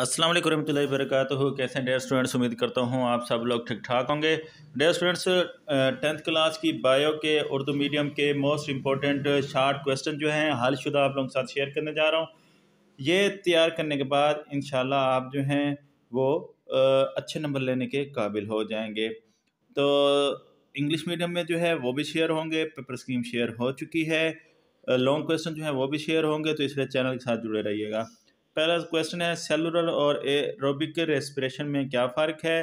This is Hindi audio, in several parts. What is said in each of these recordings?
असलम वरहमल वरक कैसे हैं डेयर स्टूडेंट्स उम्मीद करता हूँ आप सब लोग ठीक ठाक होंगे डेयर स्टूडेंट्स टेंथ क्लास की बायो के उर्दू मीडियम के मोस्ट इंपॉर्टेंट शार्ट क्वेश्चन जो हैं शुदा आप लोगों के साथ शेयर करने जा रहा हूँ ये तैयार करने के बाद इन आप जो हैं वो अच्छे नंबर लेने के काबिल हो जाएंगे तो इंग्लिश मीडियम में जो है वो भी शेयर होंगे पेपर स्कीम शेयर हो चुकी है लॉन्ग क्वेश्चन जो है वो भी शेयर होंगे तो इसलिए चैनल के साथ जुड़े रहिएगा पहला क्वेश्चन है सेलुलर और एरोबिक रेस्पिरेशन में क्या फ़र्क है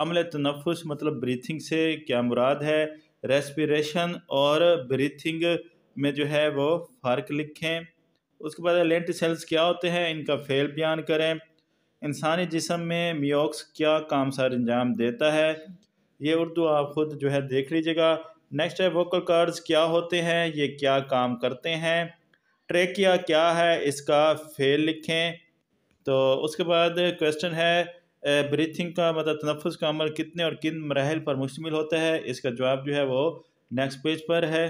अमल तनफस मतलब ब्रीथिंग से क्या मुराद है रेस्पिरेशन और ब्रीथिंग में जो है वो फ़र्क लिखें उसके बाद लेंट सेल्स क्या होते हैं इनका फेल बयान करें इंसानी जिसम में मियोक्स क्या काम सार अंजाम देता है ये उर्दू आप ख़ुद जो है देख लीजिएगा नेक्स्ट है वोकल कार्ड्स क्या होते हैं ये क्या काम करते हैं ट्रेकिया क्या है इसका फेल लिखें तो उसके बाद क्वेश्चन है ब्रीथिंग का मतलब तनफ़ का अमल कितने और किन मरहल पर मुश्तमिल होता है इसका जवाब जो है वो नेक्स्ट पेज पर है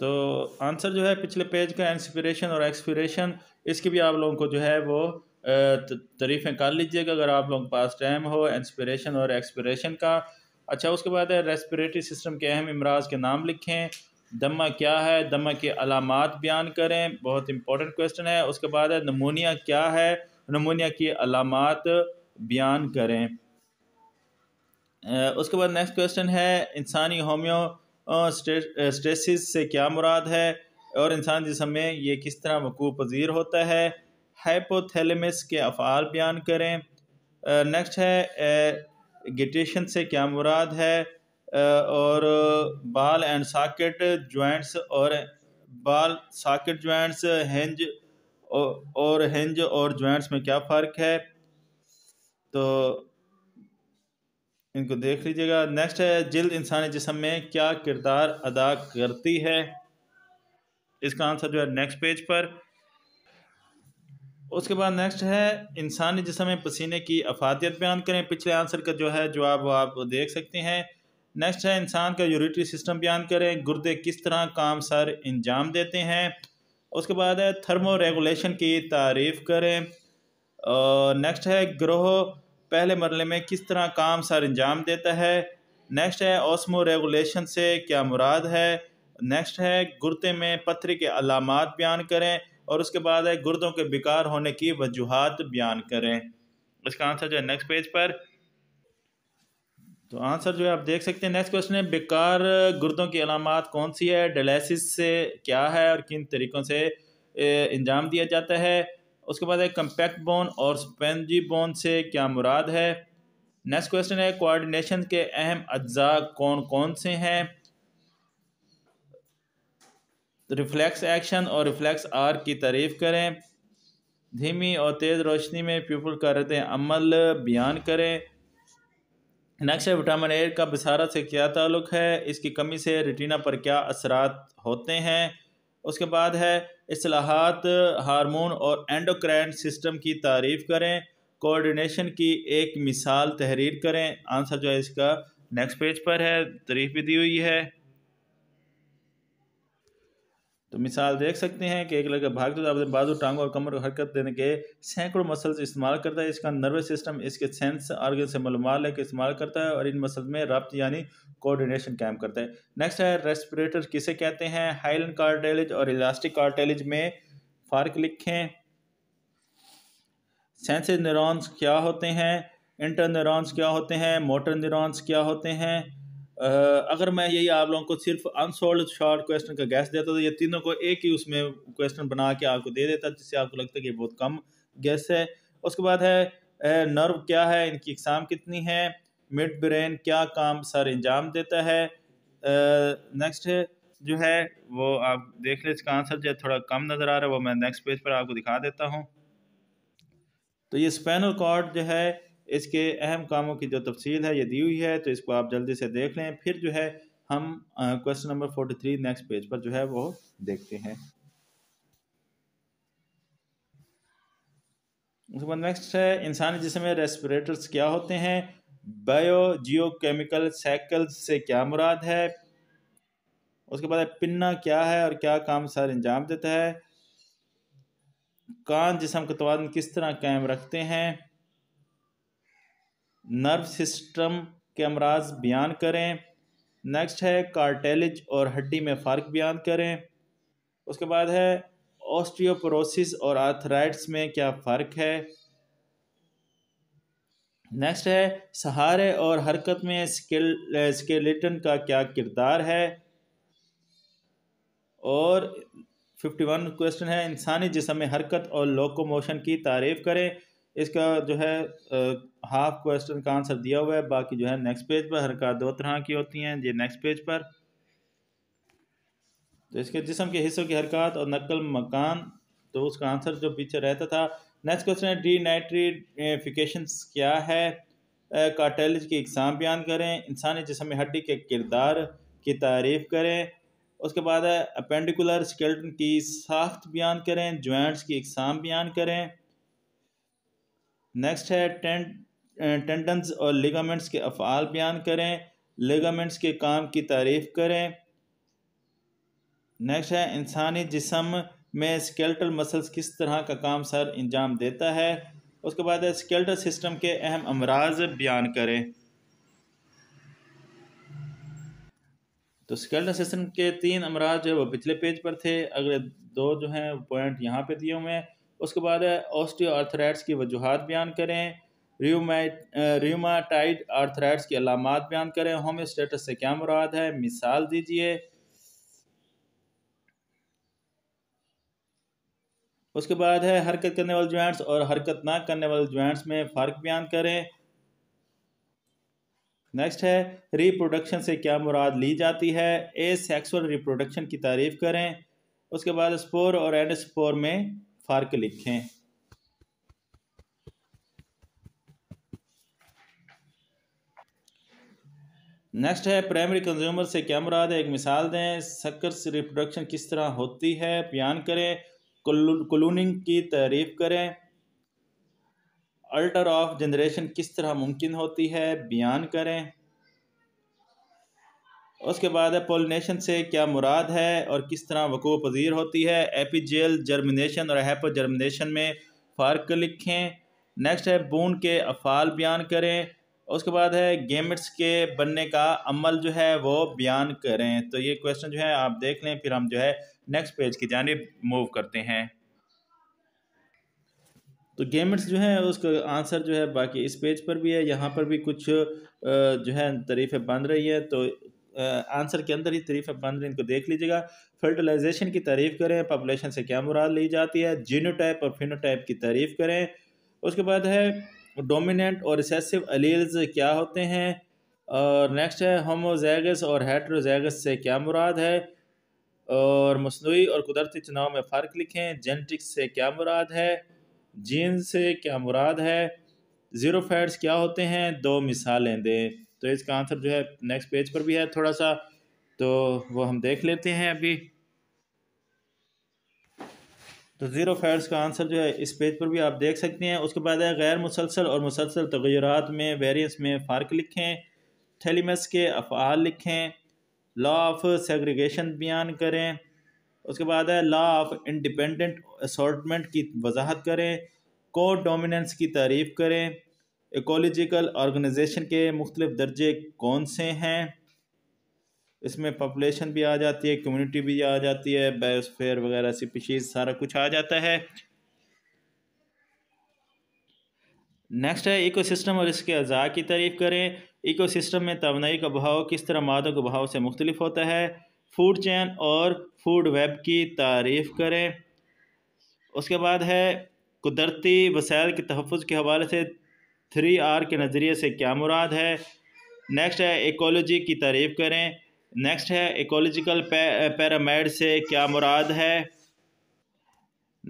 तो आंसर जो है पिछले पेज का इंस्पिरेशन और एक्सपिरेशन इसकी भी आप लोगों को जो है वो तरीफ़ें कर लीजिएगा अगर आप लोगों के पास टाइम हो इंस्पिरेशन और एक्सपिरेशन का अच्छा उसके बाद है रेस्पिरेटरी सिस्टम के अहम इमराज के नाम लिखें दमा क्या है दमा की अलामत बयान करें बहुत इंपॉर्टेंट क्वेश्चन है उसके बाद है नमोनिया क्या है नमोनिया की अलामत बयान करें उसके बाद नेक्स्ट क्वेश्चन है इंसानी होम्यो स्ट्रेसिस से क्या मुराद है और इंसान जिसम में ये किस तरह वकू पजीर होता है हाइपोथैलेमस के अफ़ाल बयान करें नेक्स्ट है गिटेशन से क्या मुराद है और बाल एंड साकेट जॉइंट्स और बाल साकेट ज्वाइंट्स हेंज और हेंज और ज्वाइंट्स में क्या फ़र्क है तो इनको देख लीजिएगा नेक्स्ट है जिल्द इंसानी जिसम में क्या किरदार अदा करती है इसका आंसर जो है नेक्स्ट पेज पर उसके बाद नेक्स्ट है इंसानी जिसम में पसीने की अफादियत बयान करें पिछले आंसर का जो है जवाब आप देख सकते हैं नेक्स्ट है इंसान का यूरिटरी सिस्टम बयान करें गुर्दे किस तरह काम सर अंजाम देते हैं उसके बाद है थर्मो रेगुलेशन की तारीफ करें नेक्स्ट है ग्रोह पहले मरले में किस तरह काम सर अंजाम देता है नेक्स्ट है ऑस्मो रेगुलेशन से क्या मुराद है नेक्स्ट है गुर्दे में पत्थरी के अलामत बयान करें और उसके बाद है गुर्दों के बेकार होने की वजूहत बयान करें इसका आंसर जो है नेक्स्ट पेज पर तो आंसर जो है आप देख सकते हैं नेक्स्ट क्वेश्चन है बेकार गुर्दों की अलामत कौन सी है डायलिसिस से क्या है और किन तरीक़ों से इंजाम दिया जाता है उसके बाद है कंपैक्ट बोन और स्पेंजी बोन से क्या मुराद है नेक्स्ट क्वेश्चन है कोऑर्डिनेशन के अहम अज्जा कौन कौन से हैं रिफ्लेक्स एक्शन और रिफ्लेक्स आर की तारीफ करें धीमी और तेज़ रोशनी में पीपल का रद अमल बयान करें नेक्स्ट है विटामिन ए का बसारा से क्या ताल्लुक है इसकी कमी से रेटिना पर क्या असरात होते हैं उसके बाद है असलाहत हार्मोन और एंडोक्राइन सिस्टम की तारीफ करें कोऑर्डिनेशन की एक मिसाल तहरीर करें आंसर जो है इसका नेक्स्ट पेज पर है तारीफ भी दी हुई है तो मिसाल देख सकते हैं कि एक लड़का भागते अपने बाजू टांग और कमर को हरकत देने के सैकड़ों मसल्स इस्तेमाल करता है इसका नर्वस सिस्टम इसके सेंस आर्गन से मलमाल लेकर इस्तेमाल करता है और इन मसल में रब्त यानी कोऑर्डिनेशन कायम करता है नेक्स्ट है रेस्पिरेटर किसे कहते हैं हाइलन कार्टेलिज और इलास्टिक कार्टेलिज में फार्क लिखें सेंसेज न्यूरॉन्स क्या होते हैं इंटर न्यूरॉन्स क्या होते हैं मोटर न्यूरॉन्स क्या होते हैं अगर मैं यही आप लोगों को सिर्फ अनसोल्ड शॉर्ट क्वेश्चन का गैस देता तो ये तीनों को एक ही उसमें क्वेश्चन बना के आपको दे देता जिससे आपको लगता है कि बहुत कम गैस है उसके बाद है नर्व क्या है इनकी इकसाम कितनी है मिड ब्रेन क्या काम सर अंजाम देता है नेक्स्ट जो है वो आप देख ले इसका आंसर जो है थोड़ा कम नज़र आ रहा है वो मैं नेक्स्ट पेज पर आपको दिखा देता हूँ तो ये स्पेनल कॉर्ड जो है इसके अहम कामों की जो तफसील है ये दी हुई है तो इसको आप जल्दी से देख लें फिर जो है हम question number forty three next page पर जो है वो देखते हैं उसके बाद नेक्स्ट है इंसानी जिसमें में रेस्पिरेटर्स क्या होते हैं बायो जियो केमिकल साइकिल से क्या मुराद है उसके बाद पिन्ना क्या है और क्या काम सर अंजाम देता है कान जिसम का तो किस तरह कायम रखते हैं नर्व सिस्टम के अमराज बयान करें नेक्स्ट है कार्टेलिज और हड्डी में फ़र्क बयान करें उसके बाद है ऑस्टियोपोरोसिस और आर्थराइट्स में क्या फ़र्क है नेक्स्ट है सहारे और हरकत में स्केल स्केलेटन का क्या किरदार है और फिफ्टी वन क्वेश्चन है इंसानी जिसम में हरकत और लोकोमोशन की तारीफ करें इसका जो है हाफ क्वेश्चन का आंसर दिया हुआ है बाकी जो है नेक्स्ट पेज पर हरकत दो तरह की होती हैं ये नेक्स्ट पेज पर तो इसके जिसम के हिस्सों की हरकत और नकल मकान तो उसका आंसर जो पीछे रहता था नेक्स्ट क्वेश्चन है डी नाइट्रीफिकेशन क्या है कार्टेलिज की इकसाम बयान करें इंसानी जिसम हड्डी के किरदार की तारीफ करें उसके बाद है अपेंडिकुलर स्केल्टन की साख्त बयान करें ज्वाइंट्स की इकसाम बयान करें नेक्स्ट है टेंड और लिगामेंट्स के अफ़ाल बयान करें लिगामेंट्स के काम की तारीफ़ करें नेक्स्ट है इंसानी जिसम में स्केल्टल मसल्स किस तरह का काम सर अंजाम देता है उसके बाद है स्केल्टल सिस्टम के अहम अमराज बयान करें तो स्केल्टल सिस्टम के तीन अमराज जो है वो पिछले पेज पर थे अगले दो जो हैं पॉइंट यहाँ पे दिए हुए हैं उसके बाद है ऑस्टियोआर्थराइट्स की वजूहत बयान करें रियोमाटाइड आर्थराइट्स की अलामत बयान करें होम्योस्टेटस से क्या मुराद है मिसाल दीजिए उसके बाद है हरकत करने वाले ज्वाइंट्स और हरकत ना करने वाले ज्वाइंट्स में फ़र्क बयान करें नेक्स्ट है रिप्रोडक्शन से क्या मुराद ली जाती है ए सेक्सुअल रिप्रोडक्शन की तारीफ करें उसके बाद स्पोर और एंड स्पोर में फर्क लिखें नेक्स्ट है प्राइमरी कंज्यूमर से क्या मुराद है एक मिसाल दें सक्कर रिप्रोडक्शन किस तरह होती है बयान करें कलूनिंग की तारीफ करें अल्टर ऑफ जनरेशन किस तरह मुमकिन होती है बयान करें उसके बाद है पोलिनेशन से क्या मुराद है और किस तरह वक़ूफ पजीर होती है एपिजेल जर्मिनेशन और हैपो जर्मिनेशन में फ़र्क लिखें नेक्स्ट है बून के अफ़ाल बयान करें उसके बाद है गेमिट्स के बनने का अमल जो है वो बयान करें तो ये क्वेश्चन जो है आप देख लें फिर हम जो है नेक्स्ट पेज की जानब मूव करते हैं तो गेमिट्स जो है उसका आंसर जो है बाकी इस पेज पर भी है यहाँ पर भी कुछ जो है तरीफ़ें बन रही है तो आंसर के अंदर ही तरीफ बंद इनको देख लीजिएगा फर्टिलाइजेशन की तारीफ करें पॉपुलेशन से क्या मुराद ली जाती है जीनोटाइप और फिनोटाइप की तारीफ करें उसके बाद है डोमिनेंट और रिसेसिव अलील्स क्या होते हैं और नेक्स्ट है होमोजैगस और हेट्रोजैगस से क्या मुराद है और मसनू और कुदरती चुनाव में फ़र्क लिखें जेनेटिक्स से क्या मुराद है जीन से क्या मुराद है ज़ीरो फैट्स क्या होते हैं दो मिसालें दें तो इसका आंसर जो है नेक्स्ट पेज पर भी है थोड़ा सा तो वो हम देख लेते हैं अभी तो ज़ीरो फैट्स का आंसर जो है इस पेज पर भी आप देख सकते हैं उसके बाद है गैर मुसलसल और मुसलसल तगैरत में वेरियंस में फ़र्क लिखें थैलीमस के अफ़ाल लिखें लॉ ऑफ सेग्रीगेशन बयान करें उसके बाद है लॉ ऑफ इंडिपेंडेंट असॉटमेंट की वजाहत करें को डोमिनेंस की तारीफ़ करें एकोलॉजिकल ऑर्गेनाइजेशन के मुख्तलिफ दर्जे कौन से हैं इसमें पॉपुलेशन भी आ जाती है कम्युनिटी भी आ जाती है बायोस्फेयर वगैरह स्पीशीज सारा कुछ आ जाता है नेक्स्ट है इकोसिस्टम और इसके अज़ा की तारीफ करें इकोसिस्टम में तोनाई का बहाव किस तरह मादों के बहाव से मुख्तलिफ होता है फूड चैन और फूड वेब की तारीफ करें उसके बाद है कुदरती वसाइल के तहफ़ के हवाले से थ्री आर के नज़रिए से क्या मुराद है नेक्स्ट है एकोलॉजी की तारीफ़ करें नेक्स्ट है एकोलॉजिकल पैरामिड से क्या मुराद है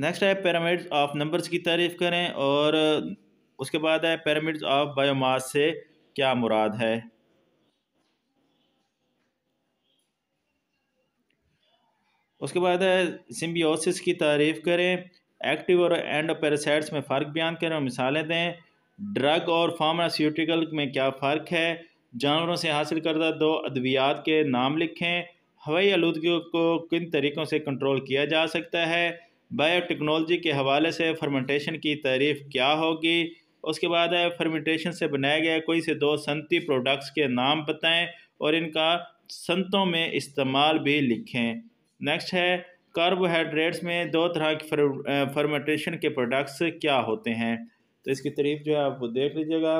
नेक्स्ट है पैरामिड्स ऑफ नंबर्स की तारीफ़ करें और उसके बाद है पैरामिड्स ऑफ बायोमास से क्या मुराद है उसके बाद है सिम्बियोसिस की तारीफ़ करें एक्टिव और एंड पैरासाइट्स में फ़र्क बयान करें और मिसालें दें ड्रग और फार्मास्यूटिकल में क्या फ़र्क है जानवरों से हासिल करदा दो अद्वियात के नाम लिखें हवाई आलूदगी को किन तरीक़ों से कंट्रोल किया जा सकता है बायोटेक्नोलॉजी के हवाले से फर्मेंटेशन की तारीफ क्या होगी उसके बाद है फर्मेंटेशन से बनाया गया कोई से दो संती प्रोडक्ट्स के नाम बताएं और इनका संतों में इस्तेमाल भी लिखें नेक्स्ट है कार्बोहाइड्रेट्स में दो तरह के फर्मेंटेशन के प्रोडक्ट्स क्या होते हैं तो इसकी तारीफ जो है आप वो देख लीजिएगा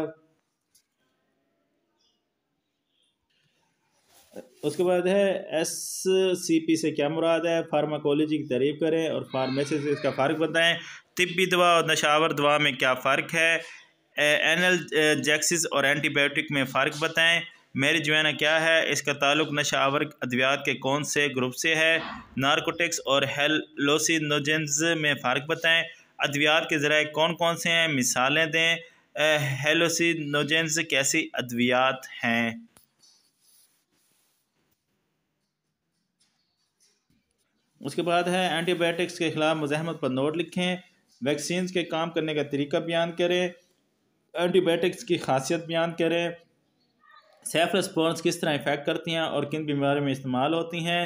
उसके बाद है एस सी पी से क्या मुराद है फार्माकोलॉजी की तारीफ करें और फार्मेसी से इसका फ़र्क बताएं तिब्बी दवा और नशावर दवा में क्या फ़र्क है एनल जैक्सिस और एंटीबायोटिक में फ़र्क बताएं मेरी जोना क्या है इसका ताल्लुक नशावर अद्वियात के कौन से ग्रुप से है नारकोटिक्स और हेलोसिनोजेंस में फ़र्क बताएं अद्वियात के ज़रा कौन कौन से हैं मिसालें दें हेलोसिनोजेंस कैसी अद्वियात हैं उसके बाद है एंटीबायोटिक्स के ख़िलाफ़ मजहमत पर नोट लिखें वैक्सीन के काम करने का तरीका बयान करें एंटीबायोटिक्स की खासियत बयान करें सेफ रिस्पॉन्स किस तरह इफेक्ट करती हैं और किन बीमारियों में इस्तेमाल होती हैं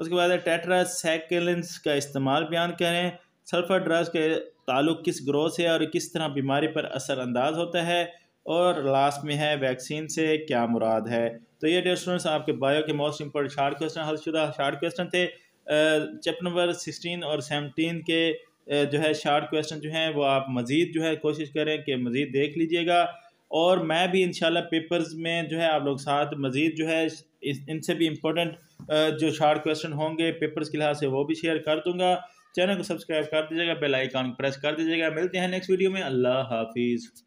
उसके बाद है टेट्रा का इस्तेमाल बयान करें सल्फ़र ड्रग्स के ताल्लुक किस ग्रोह से और किस तरह बीमारी पर असरअंदाज होता है और लास्ट में है वैक्सीन से क्या मुराद है तो ये डेयर स्टूडेंट्स आपके बायो के मोस्ट इंपॉर्टेंट शार्ट क्वेश्चन हलशुदा शार्ट क्वेश्चन थे चैप्टर नंबर सिक्सटीन और सेवनटीन के जो है शार्ट क्वेश्चन जो हैं वो आप मज़ीद जो है कोशिश करें कि मज़ीद देख लीजिएगा और मैं भी इन पेपर्स में जो है आप लोग साथ मज़ीद जो है इनसे भी इम्पोर्टेंट जो शार्ट क्वेश्चन होंगे पेपर्स के लिहाज से वो भी शेयर कर दूँगा चैनल को सब्सक्राइब कर दीजिएगा बेल आइकॉन प्रेस कर दीजिएगा मिलते हैं नेक्स्ट वीडियो में अल्लाह हाफिज़